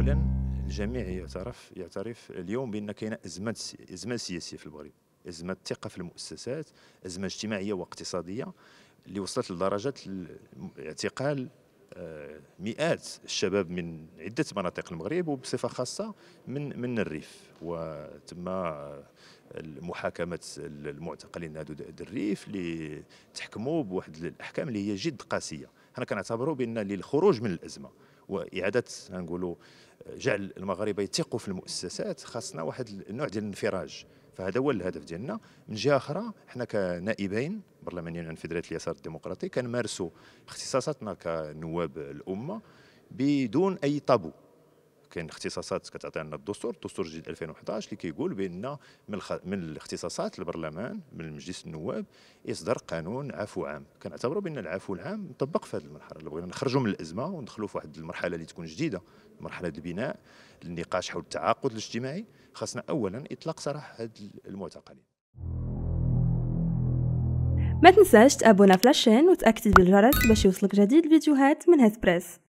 اولا الجميع يعترف يعترف اليوم بان كاينه ازمه ازمه سياسيه في المغرب ازمه ثقه في المؤسسات ازمه اجتماعيه واقتصاديه اللي وصلت لدرجه اعتقال آه، مئات الشباب من عده مناطق المغرب وبصفه خاصه من من الريف وتم آه، محاكمه المعتقلين هذو الريف اللي تحكموا بواحد الاحكام اللي هي جد قاسيه حنا كنعتبروا بان للخروج من الازمه واعاده نقولوا جعل المغاربه يثقوا في المؤسسات خاصنا واحد النوع ديال الانفراج فهذا هو الهدف ديالنا من جهه اخرى حنا كنائبين برلمانيين عن فدراليه اليسار الديمقراطي كنمارسوا اختصاصاتنا كنواب الامه بدون اي طابو كاين اختصاصات كتعطي لنا الدستور الدستور الجديد 2011 اللي كيقول بان من الخ... من الاختصاصات البرلمان من مجلس النواب يصدر قانون عفو عام كنعتبروا بان العفو العام مطبق في هذه المرحله اللي بغينا نخرجوا من الازمه وندخلوا في واحد المرحله اللي تكون جديده مرحله البناء النقاش حول التعاقد الاجتماعي خاصنا اولا اطلاق سراح هذه المعتقلين ما تنساش تابونا في لاشين وتاكد بالجرس باش يوصلك جديد الفيديوهات من هاد بريس